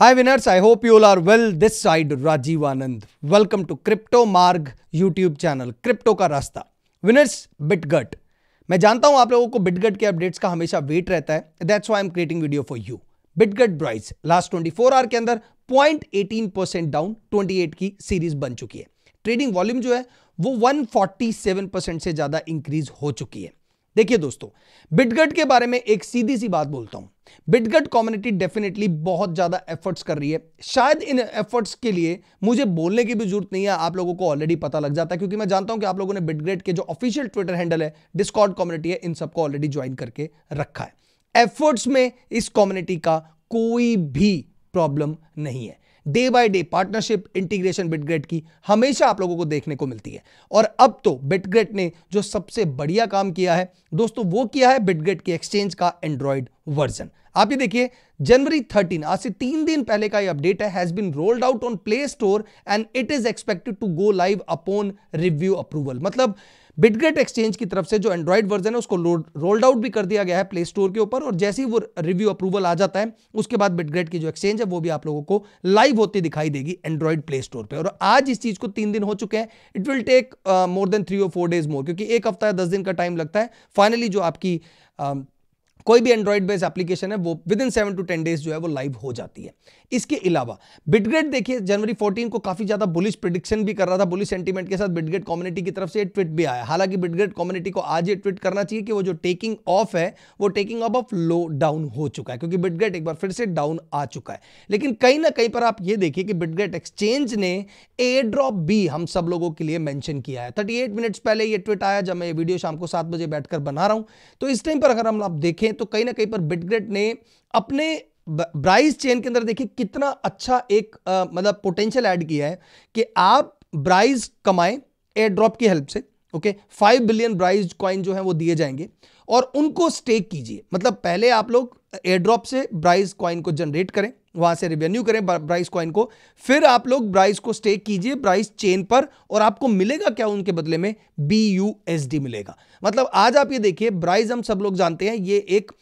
Hi winners I hope you all are well. This side Rajiv Anand. Welcome to Crypto Marg YouTube channel, crypto का रास्ता winners बिटगट मैं जानता हूं आप लोगों को बिटगट के अपडेट्स का हमेशा वेट रहता है that's why I'm creating video for you Bitgert Brise last 24 hour के अंदर 0.18 परसेंट डाउन 28 की सीरीज बन चुकी है ट्रेडिंग वॉल्यूम जो है वो 147 परसेंट से ज्यादा इंक्रीज हो चुकी है देखिए दोस्तों बिटगट के बारे में एक सीधी सी बात बोलता हूं बिटगट कम्युनिटी डेफिनेटली बहुत ज़्यादा एफर्ट्स कर रही है शायद इन एफर्ट्स के लिए मुझे बोलने की भी जरूरत नहीं है आप लोगों को ऑलरेडी पता लग जाता है क्योंकि मैं जानता हूं कि आप लोगों ने बिटगेट के जो ऑफिशियल ट्विटर हैंडल है डिस्कॉर्ड कम्युनिटी है इन सबको ऑलरेडी ज्वाइन करके रखा है एफर्ट्स में इस कम्युनिटी का कोई भी प्रॉब्लम नहीं है day by day partnership integration Bitgert की हमेशा आप लोगों को देखने को मिलती है और अब तो बिटग्रेट ने जो सबसे बढ़िया काम किया है दोस्तों वो किया है बिटग्रेट के एक्सचेंज का एंड्रॉयड वर्जन आप ये देखिए जनवरी 13 आज से तीन दिन पहले का ये अपडेट है has been rolled out on Play Store and it is expected to go live upon review approval मतलब बिटग्रेट एक्सचेंज की तरफ से जो एंड्रॉइड वर्जन है उसको रोल्ड आउट भी कर दिया गया है प्ले स्टोर के ऊपर और जैसे ही वो रिव्यू अप्रूवल आ जाता है उसके बाद बिटग्रेट की जो एक्सचेंज है वो भी आप लोगों को लाइव होती दिखाई देगी एंड्रॉइड प्ले स्टोर पे और आज इस चीज को तीन दिन हो चुके हैं it will take more than three और फोर डेज मोर क्योंकि एक हफ्ता या दस दिन का टाइम लगता है फाइनली जो आपकी uh, कोई भी एंड्रॉइड बेस्ड एप्लीकेशन है वो within seven to ten days जो है वो लाइव हो जाती है इसके अलावा बिटग्रेड देखिए जनवरी 14 को काफी ज्यादा बुलिश प्रिडिक्शन भी कर रहा था बुलिश सेंटीमेंट के साथ बिटग्रेड कम्युनिटी की तरफ से ट्वीट भी आया हालांकि बिटग्रेड कम्युनिटी को आज ये ट्वीट करना चाहिए कि वो जो टेकिंग ऑफ है वो taking off off low down हो चुका है क्योंकि बिटग्रेड एक बार फिर से डाउन आ चुका है लेकिन कहीं ना कहीं पर आप ये देखिए कि बिटग्रेड एक्सचेंज ने ए ड्रॉप भी हम सब लोगों के लिए मेंशन किया है एट मिनट्स पहले ये ट्वीट आया जब मैं ये वीडियो शाम को सात बजे बैठकर बना रहा हूं तो इस टाइम पर अगर हम आप देखें तो कहीं ना कहीं पर बिटग्रेट ने अपने ब्राइस चेन के अंदर देखिए कितना अच्छा एक मतलब पोटेंशियल ऐड किया है कि आप ब्राइज कमाएं एयर ड्रॉप की हेल्प से okay five billion Brise coin जो है वो दिए जाएंगे और उनको स्टेक कीजिए मतलब पहले आप लोग एयर ड्रॉप से ब्राइज कॉइन को जनरेट करें वहां से रिवेन्यू करें ब्राइस कॉइन को फिर आप लोग ब्राइस को स्टेक कीजिए ब्राइस चेन पर और आपको मिलेगा क्या उनके बदले में बी मिलेगा मतलब आज आप ये देखिए ब्राइज हम सब लोग जानते हैं ये एक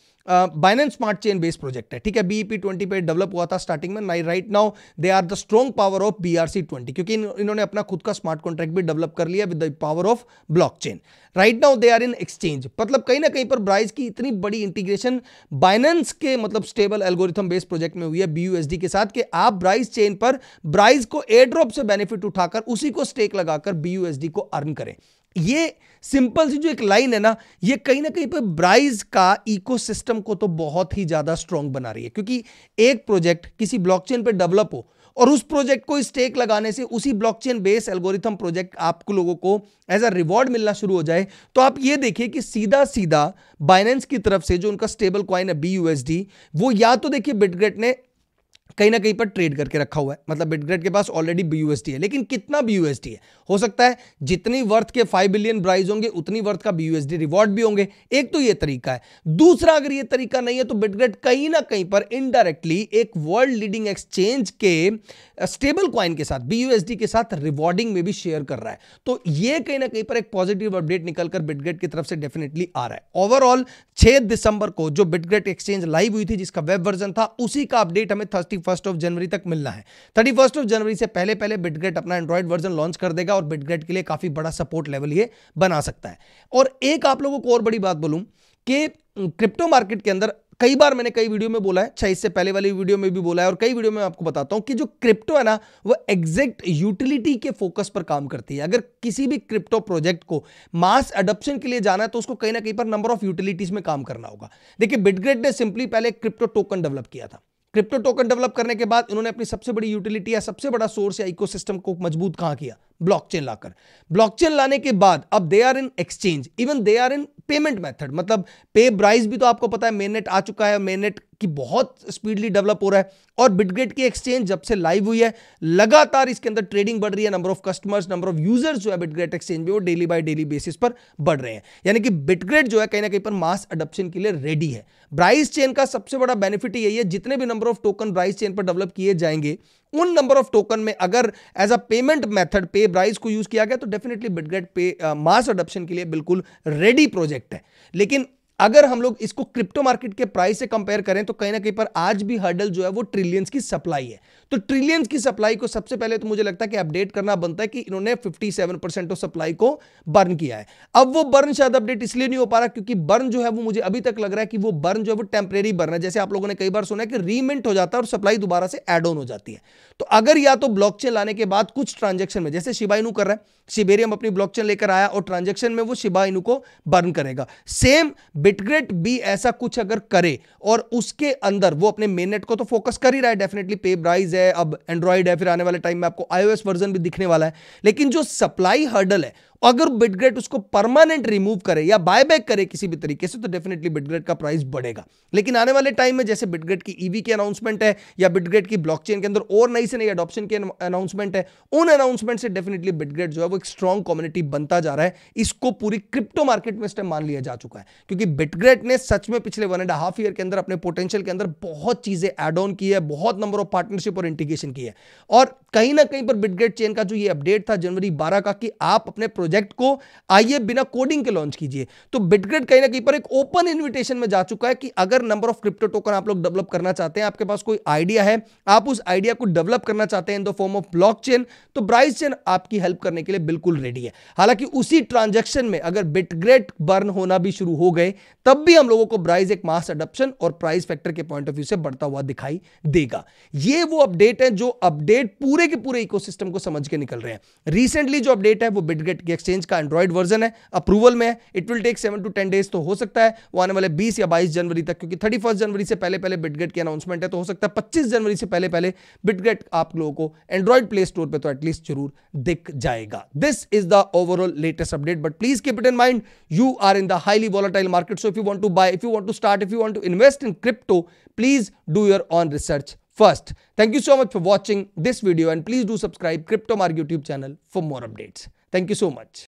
Binance Smart Chain based project है ठीक है बीईपी ट्वेंटी e पे डेवलप हुआ था स्टार्टिंग में नाई right now they are the strong power of BRC twenty क्योंकि इन्होंने अपना खुद का स्मार्ट कॉन्ट्रैक्ट भी डेवलप कर लिया with the power of blockchain right now they are in exchange मतलब कहीं ना कहीं पर ब्राइज की इतनी बड़ी इंटीग्रेशन बाइनेंस के मतलब स्टेबल एल्गोरिथम बेस्ड प्रोजेक्ट में हुई है बीयूएसडी के साथ कि आप ब्राइज चेन पर ब्राइज को एयर ड्रॉप से बेनिफिट उठाकर उसी को स्टेक लगाकर बीयूएसडी को अर्न करें ये सिंपल सी जो एक लाइन है ना ये कहीं ना कहीं पर ब्राइज का इकोसिस्टम को तो बहुत ही ज़्यादा स्ट्रॉन्ग बना रही है क्योंकि एक प्रोजेक्ट किसी ब्लॉकचेन पर डेवलप हो और उस प्रोजेक्ट को स्टेक लगाने से उसी ब्लॉकचेन बेस एल्गोरिथम प्रोजेक्ट आप लोगों को एज अ रिवॉर्ड मिलना शुरू हो जाए तो आप ये देखिए कि सीधा सीधा बाइनेंस की तरफ से जो उनका स्टेबल क्वाइन है बी वो या तो देखिए बिटगेट ने कहीं ना कहीं पर ट्रेड करके रखा हुआ है मतलब बिटग्रेड के पास ऑलरेडी बीयूएसडी है लेकिन कितना बीयूएसडी है हो सकता है जितनी वर्थ के फाइव बिलियन प्राइज होंगे उतनी वर्थ का बीयूएसडी रिवॉर्ड भी होंगे एक तो ये तरीका है दूसरा अगर ये तरीका नहीं है तो बिटग्रेड कहीं ना कहीं पर इनडायरेक्टली एक वर्ल्ड लीडिंग एक्सचेंज के स्टेबल क्वाइन के साथ बीयूएसडी के साथ रिवॉर्डिंग में भी शेयर कर रहा है तो ये कहीं ना कहीं पर एक पॉजिटिव अपडेट निकलकर बिटग्रेड की तरफ से डेफिनेटली आ रहा है ओवरऑल छह दिसंबर को जो बिटग्रेड एक्सचेंज लाइव हुई थी जिसका वेब वर्जन था उसी का अपडेट हमें थर्सटी फर्स्ट ऑफ जनवरी तक मिलना है थर्टी फर्स्ट ऑफ जनवरी से पहले पहले बिटग्रेट अपना एंड्रॉइड वर्जन लॉन्च कर देगा और बिटग्रेट के लिए काफ़ी बड़ा सपोर्ट लेवल ये बना सकता है और एक आप लोगों को और बड़ी बात बोलूं कि क्रिप्टो मार्केट के अंदर कई बार मैंने कई वीडियो में बोला है चाहे इससे पहले वाली वीडियो में भी बोला है और कई वीडियो में आपको बताता हूं कि जो क्रिप्टो है ना वो एग्जैक्ट यूटिलिटी के फोकस पर काम करती है अगर किसी भी क्रिप्टो प्रोजेक्ट को मास अडोप्शन के लिए जाना है तो उसको कहीं ना कहीं पर नंबर ऑफ यूटिलिटीज में काम करना होगा देखिए बिटग्रेड ने सिंपली पहले क्रिप्टो टोकन डेवलप किया था क्रिप्टो टोकन डेवलप करने के बाद इन्होंने अपनी सबसे बड़ी यूटिलिटी या सबसे बड़ा सोर्स या इकोसिस्टम को मजबूत कहां किया ब्लॉकचेन लाकर ब्लॉकचेन लाने के बाद अब they are in exchange even they are in payment method मतलब पे प्राइस भी तो आपको पता है मेननेट आ चुका है मेननेट की बहुत स्पीडली डेवलप हो रहा है और बिटग्रेट की एक्सचेंज जब से लाइव हुई है लगातार इसके अंदर ट्रेडिंग बढ़ रही है number of customers number of users जो है बिटग्रेट एक्सचेंज में वो डेली बाय डेली बेसिस पर बढ़ रहे हैं यानी कि बिटग्रेट जो है कहीं ना कहीं पर मास अडोप्शन के लिए रेडी है ब्राइस चेन का सबसे बड़ा बेनिफिट यही है जितने भी number of token Brise chain पर डेवलप किए जाएंगे उन नंबर ऑफ टोकन में अगर एज अ पेमेंट मेथड पे ब्राइज को यूज किया गया तो डेफिनेटली बिटगेट पे मास अडोप्शन के लिए बिल्कुल रेडी प्रोजेक्ट है लेकिन अगर हम लोग इसको क्रिप्टो मार्केट के प्राइस से कंपेयर करें तो कहीं ना कहीं पर आज भी हर्डल जो है वो ट्रिलियंस की सप्लाई है तो ट्रिलियंस की सप्लाई को सबसे पहले तो मुझे लगता है कि अपडेट करना बनता है कि इन्होंने 57 परसेंट ऑफ सप्लाई को बर्न किया है अब वो बर्न शायद अपडेट इसलिए नहीं हो पा रहा क्योंकि बर्न जो है वो मुझे अभी तक लग रहा है कि वो बर्न जो है वो टेम्परेरी बर्न है जैसे आप लोगों ने कई बार सुना है कि रीमेंट हो जाता है और सप्लाई दोबारा से एड ऑन हो जाती है तो अगर या तो ब्लॉक लाने के बाद कुछ ट्रांजेक्शन में जैसे शिबाइनू कर रहा है शिबेरियम अपनी ब्लॉक लेकर आया और ट्रांजेक्शन में वो शिबाइनू को बर्न करेगा सेम बिटग्रेट भी ऐसा कुछ अगर करे और उसके अंदर वो अपने मेननेट को तो फोकस कर ही रहा है डेफिनेटली पे ब्राइज है अब एंड्रॉइड है फिर आने वाले टाइम में आपको आईओएस वर्जन भी दिखने वाला है लेकिन जो सप्लाई हर्डल है तो अगर बिटग्रेट उसको परमानेंट रिमूव करे या बायबैक करे किसी भी तरीके से तो डेफिनेटली बिटग्रेट का प्राइस बढ़ेगा लेकिन आने वाले टाइम में जैसे बिटग्रेट की ईवी e की अनाउंसमेंट है या बिटग्रेट की ब्लॉकचेन के अंदर और नई से नई अडॉप्शन की अनाउंसमेंट है उन अनाउंसमेंट से डेफिनेटली बिटग्रेट जो है वो एक स्ट्रॉन्ग कम्युनिटी बनता जा रहा है इसको पूरी क्रिप्टो मार्केट में इस मान लिया जा चुका है क्योंकि बिटग्रेट ने सच में पिछले वन एंड हाफ ईयर के अंदर अपने पोटेंशियल के अंदर बहुत चीजें एड ऑन की है बहुत नंबर ऑफ पार्टनरशिप और इंटीग्रेशन की है और कहीं ना कहीं पर बिटग्रेट चेन का जो ये अपडेट था जनवरी बारह का कि आप अपने प्रोजेक्ट प्रोजेक्ट को आइए बिना कोडिंग के लॉन्च कीजिए तो बिटग्रेड कहीं ना कहीं पर एक ओपन इन्विटेशन में जा चुका है कि अगर नंबर ऑफ क्रिप्टो टोकन आप लोग डेवलप करना चाहते हैं आपके पास कोई आइडिया है आप उस आइडिया को डेवलप करना चाहते हैं in the form of block तो ब्राइस चेन आपकी हेल्प करने के लिए बिल्कुल रेडी है हालांकि उसी ट्रांजेक्शन में अगर बिटग्रेड बर्न होना भी शुरू हो गए तब भी हम लोगों को ब्राइज एक मास अडप्शन और प्राइस फैक्टर के पॉइंट ऑफ व्यू से बढ़ता हुआ दिखाई देगा ये वो अपडेट है जो अपडेट पूरे के पूरे इकोसिस्टम को समझ के निकल रहे हैं रिसेंटली जो अपडेट है वो बिटग्रेट के एक्सचेंज का एंड्रॉइड वर्जन है अप्रूवल में है it will take seven to ten days तो हो सकता है वो आने वाले बीस या बाईस जनवरी तक क्योंकि थर्टी जनवरी से पहले पहले बिटगेट की अनाउंसमेंट है तो हो सकता है पच्चीस जनवरी से पहले पहले बिटगेट आप लोगों को एंड्रॉइड प्ले स्टोर पर तो एटलीस्ट जरूर दिख जाएगा this is the overall latest update but please keep it in mind you are in the highly volatile market so if you want to buy if you want to start if you want to invest in crypto please do your own research first thank you so much for watching this video and please do subscribe Crypto Marg YouTube channel for more updates Thank you so much.